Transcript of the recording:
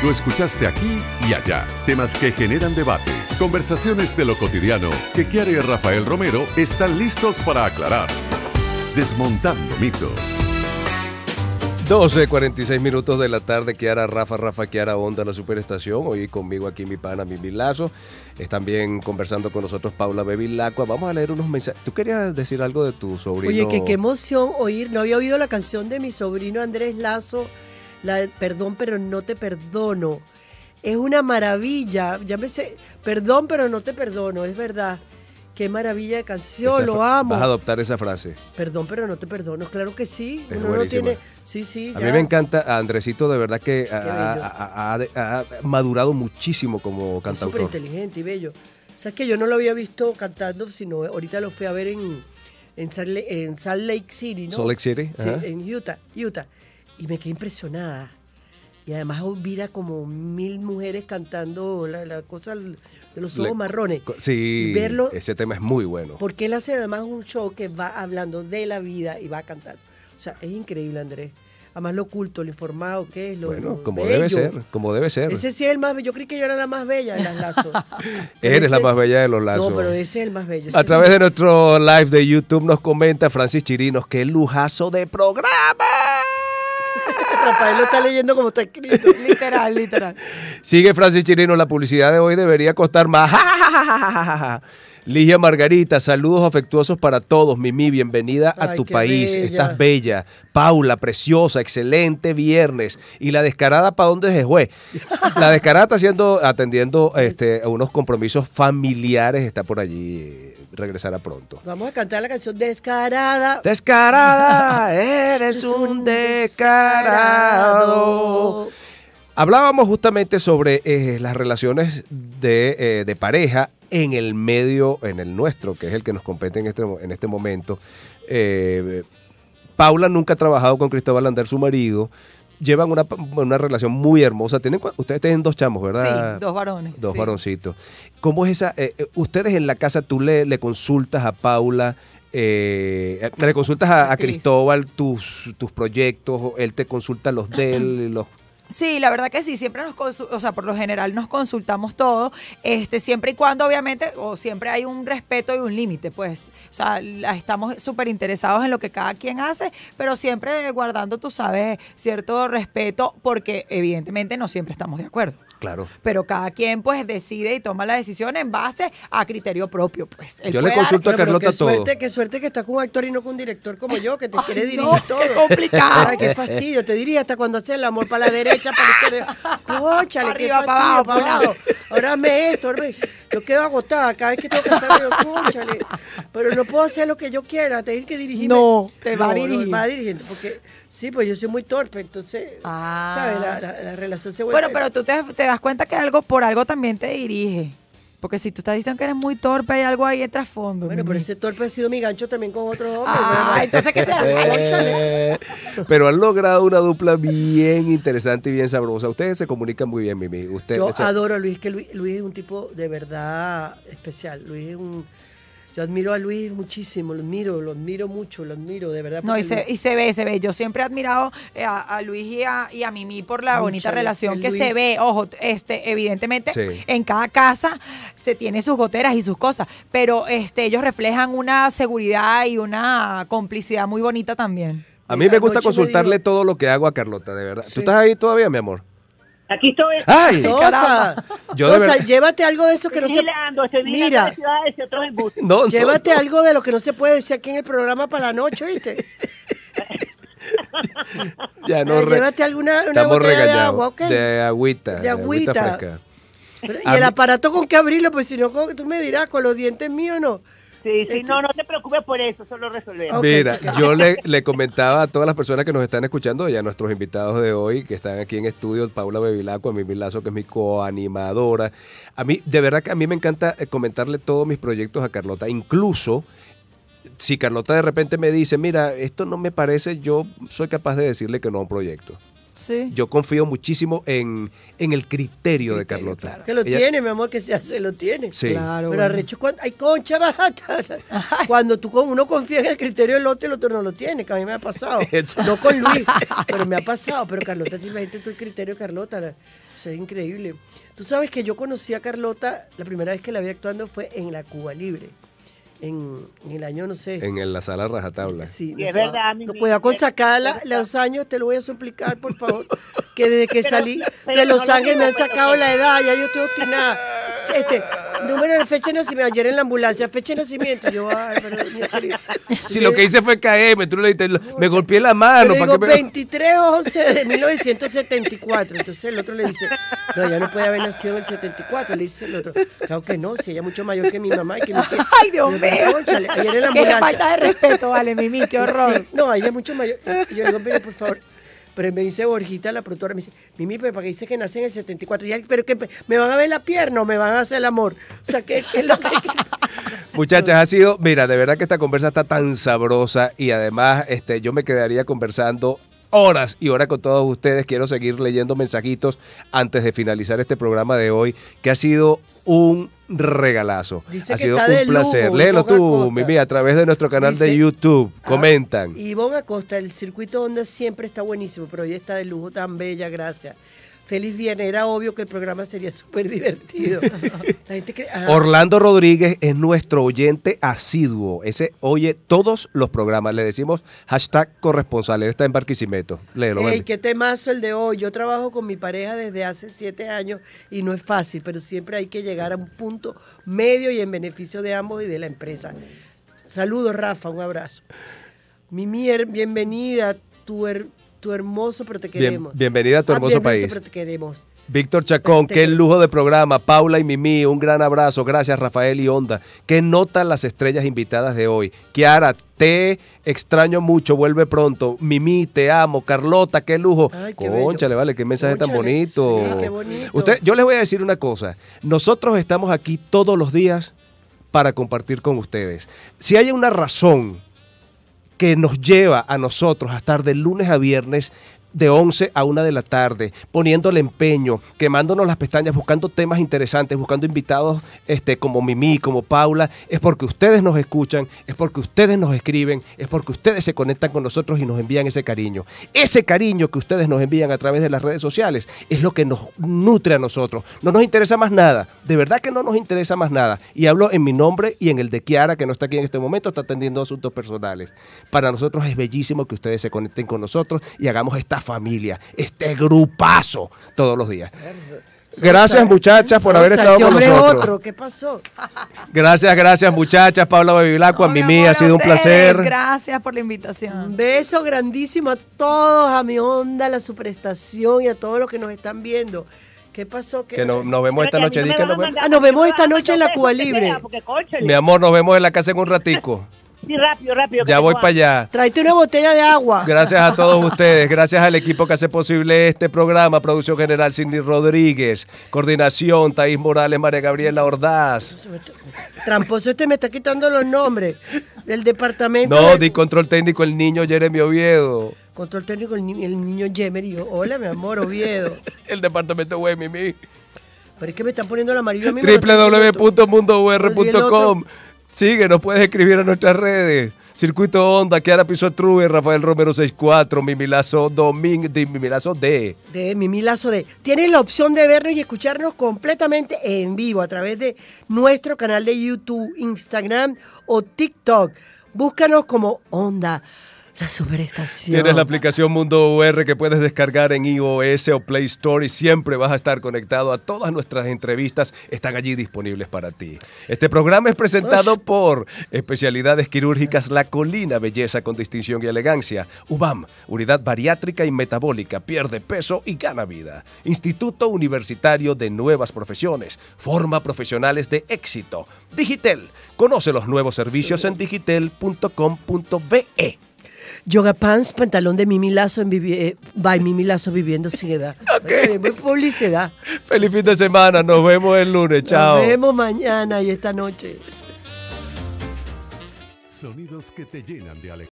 Lo escuchaste aquí y allá. Temas que generan debate. Conversaciones de lo cotidiano que Kiara y Rafael Romero están listos para aclarar. Desmontando mitos. 12.46 minutos de la tarde, Kiara Rafa, Rafa Kiara Onda, la superestación. Hoy conmigo aquí mi pana, mi Lazo. Están bien conversando con nosotros Paula Bevilacqua. Vamos a leer unos mensajes. ¿Tú querías decir algo de tu sobrino? Oye, qué emoción oír. No había oído la canción de mi sobrino Andrés Lazo la perdón pero no te perdono. Es una maravilla, llámese, perdón pero no te perdono, es verdad. Qué maravilla de canción, lo amo. Vas a adoptar esa frase. Perdón, pero no te perdono. Claro que sí. tiene. Sí, sí. A mí me encanta Andresito, de verdad que ha, madurado muchísimo como cantautor. Súper inteligente y bello. Sabes que yo no lo había visto cantando, sino ahorita lo fui a ver en, en, Salt, Lake, City, ¿no? Salt Lake City. Sí, en Utah, Utah y me quedé impresionada. Y además a como mil mujeres cantando la, la cosa de los ojos marrones. Sí, verlo, ese tema es muy bueno. Porque él hace además un show que va hablando de la vida y va cantando. O sea, es increíble, Andrés. Además lo oculto, lo informado, qué es lo Bueno, como debe ser, como debe ser. Ese sí es el más bello. Yo creí que yo era la más bella de las lazos. Eres la más bella de los lazos. No, pero ese es el más bello. A través de nuestro live de YouTube nos comenta Francis Chirinos, qué lujazo de programa. Rafael lo está leyendo como está escrito. Literal, literal. Sigue Francis Chirino, la publicidad de hoy debería costar más. Ligia Margarita, saludos afectuosos para todos. Mimi, bienvenida a tu país. Estás bella. Paula, preciosa, excelente viernes. Y la descarada, ¿para dónde se fue? La descarada está atendiendo este, unos compromisos familiares, está por allí regresará pronto. Vamos a cantar la canción Descarada. Descarada, eres un descarado. Hablábamos justamente sobre eh, las relaciones eh, de, pareja en el medio, en el nuestro, que es el que nos compete en este, en este momento. Eh, Paula nunca ha trabajado con Cristóbal Lander, su marido llevan una, una, relación muy hermosa. ¿Tienen, ustedes tienen dos chamos, ¿verdad? Sí, dos varones. Dos varoncitos. ¿Cómo es esa? Eh, eh, ustedes en la casa, tú le, consultas a Paula, eh, eh le consultas a, Cristóbal tus, tus proyectos, él te consulta los de él, los Sí, la verdad que sí, siempre nos, o sea, por lo general nos consultamos todo, este, siempre y cuando obviamente, o siempre hay un respeto y un límite, pues, o sea, estamos súper interesados en lo que cada quien hace, pero siempre guardando, tú sabes, cierto respeto, porque evidentemente no siempre estamos de acuerdo. Claro. Pero cada quien pues decide y toma la decisión en base a criterio propio, pues. yo le consulto a Carlota qué todo. Suerte, qué suerte que está con un actor y no con un director como yo, que te quiere dirigir todo. Qué complicado. Ay, qué fastidio. Te diría hasta cuando haces el amor para la derecha, para Cóchale, Arriba, Para abajo. Pues ahora me esto, yo quedo agotada cada vez que tengo que estar yo, cúchale. pero no puedo hacer lo que yo quiera, tener que dirigirme. No, te va dirigiendo. a dirigir. va porque sí, pues yo soy muy torpe, entonces, ah. ¿sabes? La, relación se vuelve... Bueno, pero tú te das cuenta que algo por algo también te dirige. Porque si tú estás diciendo que eres muy torpe, hay algo ahí de trasfondo. Bueno, pero ese torpe ha sido mi gancho también con otros hombres. Ah, entonces que sea eh, Pero han logrado una dupla bien interesante y bien sabrosa. Ustedes se comunican muy bien, Mimi. Usted, Yo adoro a Luis, que Luis es un tipo de verdad especial. Luis es un yo admiro a Luis muchísimo, lo admiro, lo admiro mucho, lo admiro, de verdad. No, y se, ve, se ve. Yo siempre he admirado eh, a, Luis y a, Mimi por la bonita relación que se ve. Ojo, este, evidentemente, en cada casa se tiene sus goteras y sus cosas, pero este, ellos reflejan una seguridad y una complicidad muy bonita también. A mí me gusta consultarle todo lo que hago a Carlota, de verdad. ¿Tú estás ahí todavía, mi amor? Aquí estoy. ¡Ay, Yo Sosa, llévate algo de eso que no se... puede, Mira. llévate algo de lo que no se puede decir aquí en el programa para la noche, ¿viste? ya eh, no Llévate alguna una botella de agua, De agüita. De agüita. y el aparato con qué abrirlo, pues si no, tú me dirás, con los dientes míos no. Este no, no te preocupes por eso, solo resolvemos. Mira, yo le, le, comentaba a todas las personas que nos están escuchando y a nuestros invitados de hoy que están aquí en estudio, Paula Bevilacqua, mi Lazo, que es mi coanimadora. A mí, de verdad que a mí me encanta eh, comentarle todos mis proyectos a Carlota, incluso si Carlota de repente me dice, mira, esto no me parece, yo soy capaz de decirle que no a un proyecto. Yo confío muchísimo en, en el criterio, de Carlota. Que lo tiene, mi amor, que se, hace, lo tiene. Claro, Pero a cuando, ay, concha, Cuando tú, uno confía en el criterio del otro, el otro no lo tiene, que a mí me ha pasado. no con Luis, pero me ha pasado. Pero Carlota, imagínate tú el criterio de Carlota. Es increíble. Tú sabes que yo conocí a Carlota, la primera vez que la vi actuando fue en la Cuba Libre en, el año, no sé. En la sala rajatabla. Sí, es verdad. cuidado con sacarla los años, te lo voy a suplicar, por favor. Que desde que salí de Los Ángeles me han sacado la edad, ya yo estoy obstinada. Este, número de fecha de nacimiento. Ayer en la ambulancia, fecha de nacimiento. Yo, pero. Si lo que hice fue caerme, tú le dices, me golpeé la mano. le digo, 23 11 de 1974. Entonces el otro le dice, no, ya no puede haber nacido en el 74. Le dice el otro, claro que no, si ella es mucho mayor que mi mamá y que mi Ay, Dios mío. Ayer en la ambulancia. Qué falta de respeto, vale, Mimi, qué horror. no, ella es mucho mayor. Y yo le digo, por favor, pero me dice Borjita, la productora, me dice, Mimi, pero para que dice que nace en el 74, y, pero que me van a ver la pierna o me van a hacer el amor. O sea, ¿qué, es lo que... Muchachas, ha sido, mira, de verdad que esta conversa está tan sabrosa y además este, yo me quedaría conversando horas y horas con todos ustedes. Quiero seguir leyendo mensajitos antes de finalizar este programa de hoy, que ha sido un regalazo. ha sido un placer. Léelo tú, Mimi, a través de nuestro canal de YouTube. Ah, Comentan. Ah, Ivonne Acosta, el circuito Onda siempre está buenísimo, pero hoy está de lujo tan bella, gracias. Feliz viernes. Era obvio que el programa sería súper divertido. Ah. Orlando Rodríguez es nuestro oyente asiduo. Ese oye todos los programas. Le decimos hashtag corresponsal. Él está en Barquisimeto. Léelo. Ey, qué temazo el de hoy. Yo trabajo con mi pareja desde hace siete años y no es fácil, pero siempre hay que llegar a un punto medio y en beneficio de ambos y de la empresa. Saludos, Rafa. Un abrazo. Mimier, bienvenida. Tu, hermano tu hermoso pero te queremos. bienvenida a tu ah, hermoso, país. Pero te queremos. Víctor Chacón, qué lujo de programa. Paula y Mimi, un gran abrazo. Gracias, Rafael y Onda. Qué notan las estrellas invitadas de hoy. Kiara, te extraño mucho, vuelve pronto. Mimi, te amo. Carlota, qué lujo. concha le vale, qué mensaje tan bonito. bonito. Usted, yo les voy a decir una cosa. Nosotros estamos aquí todos los días para compartir con ustedes. Si hay una razón que nos lleva a nosotros a estar de lunes a viernes de 11 a 1 de la tarde, poniéndole empeño, quemándonos las pestañas, buscando temas interesantes, buscando invitados este, como Mimi, como Paula, es porque ustedes nos escuchan, es porque ustedes nos escriben, es porque ustedes se conectan con nosotros y nos envían ese cariño. Ese cariño que ustedes nos envían a través de las redes sociales es lo que nos nutre a nosotros. No nos interesa más nada, de verdad que no nos interesa más nada. Y hablo en mi nombre y en el de Kiara, que no está aquí en este momento, está atendiendo asuntos personales. Para nosotros es bellísimo que ustedes se conecten con nosotros y hagamos esta familia, este grupazo todos los días. Gracias muchachas por haber estado este con nosotros. ¿qué pasó? Gracias, gracias muchachas, Paula Babilaco, a Mimi, ha sido un placer. Gracias por la invitación. Un beso grandísimo a todos, a mi onda, a la superestación y a todos los que nos están viendo. ¿Qué pasó? Que nos vemos esta noche. Ah, nos vemos esta noche en la Cuba Libre. Mi amor, nos vemos en la casa en un ratico. Sí, rápido, rápido. Ya voy para allá. Tráete una botella de agua. Gracias a todos ustedes, gracias al equipo que hace posible este programa, Producción General Cindy Rodríguez, Coordinación, Taís Morales, María Gabriela Ordaz. Tramposo, este me está quitando los nombres del departamento. No, de... di control técnico el niño Jeremy Oviedo. Control técnico el, niño Jeremy. Hola, mi amor, Oviedo. el departamento Güey, Pero es que me están poniendo el amarillo a mí. www.mundour.com Sigue, nos puedes escribir a nuestras redes. Circuito Onda, Kiara Piso Atrube, Rafael Romero 64, Mimilazo Domingo, de Mimilazo D. De Mimilazo D. Tienes la opción de vernos y escucharnos completamente en vivo a través de nuestro canal de YouTube, Instagram o TikTok. Búscanos como Onda. La superestación. Tienes la aplicación Mundo UR que puedes descargar en iOS o Play Store y siempre vas a estar conectado a todas nuestras entrevistas. Están allí disponibles para ti. Este programa es presentado por Especialidades Quirúrgicas La Colina, Belleza con Distinción y Elegancia. UBAM, Unidad Bariátrica y Metabólica, pierde peso y gana vida. Instituto Universitario de Nuevas Profesiones, forma profesionales de éxito. Digitel, conoce los nuevos servicios en digitel.com.be. Yoga Pants, pantalón de Mimi Lazo en vivi eh, by Mimi Lazo viviendo sin edad. Okay. Muy publicidad. Feliz fin de semana, nos vemos el lunes, chao. Nos vemos mañana y esta noche. Sonidos que te llenan de alegría.